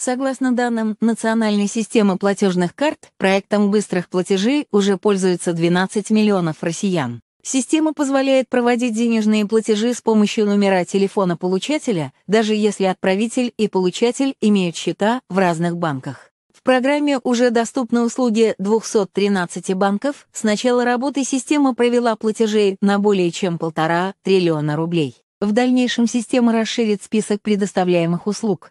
Согласно данным Национальной системы платежных карт, проектом быстрых платежей уже пользуются 12 миллионов россиян. Система позволяет проводить денежные платежи с помощью номера телефона получателя, даже если отправитель и получатель имеют счета в разных банках. В программе уже доступны услуги 213 банков. С начала работы система провела платежей на более чем полтора триллиона рублей. В дальнейшем система расширит список предоставляемых услуг.